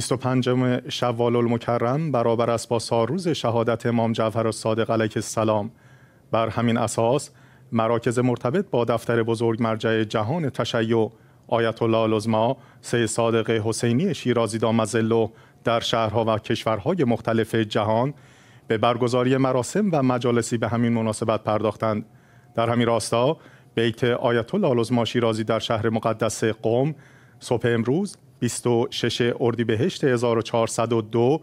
25 شوال المکرم برابر است با سالروز شهادت امام جعفر صادق علیه السلام بر همین اساس مراکز مرتبط با دفتر بزرگ مرجع جهان تشیع آیت الله العظما سید صادق حسینی شیرازی دامزلو در شهرها و کشورهای مختلف جهان به برگزاری مراسم و مجالسی به همین مناسبت پرداختند در همین راستا بیت آیت الله العظما شیرازی در شهر مقدس قم صبح امروز 26 اردیبهشت 1402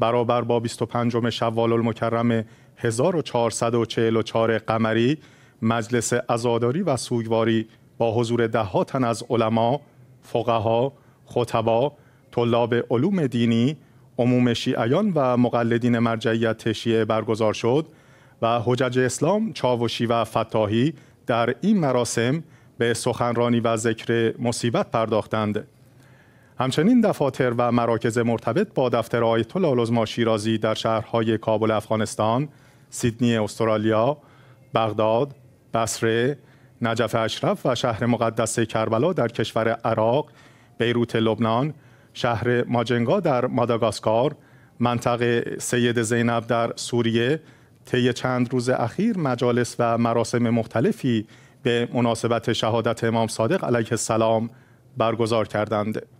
برابر با 25 شوال المکرم 1444 قمری مجلس ازاداری و سوگواری با حضور دهها تن از علما، فقها، خطبا، طلاب علوم دینی، عموم شیعیان و مقلدین مرجعیت شیعه برگزار شد و حجج اسلام چاوشی و فتاحی در این مراسم به سخنرانی و ذکر مصیبت پرداختند. همچنین دفاتر و مراکز مرتبط با دفتر آیت الله شیرازی در شهرهای کابل افغانستان، سیدنی استرالیا، بغداد، بصره، نجف اشرف و شهر مقدس کربلا در کشور عراق، بیروت لبنان، شهر ماجنگا در ماداگاسکار، منطقه سید زینب در سوریه طی چند روز اخیر مجالس و مراسم مختلفی به مناسبت شهادت امام صادق علیه السلام برگزار کردند.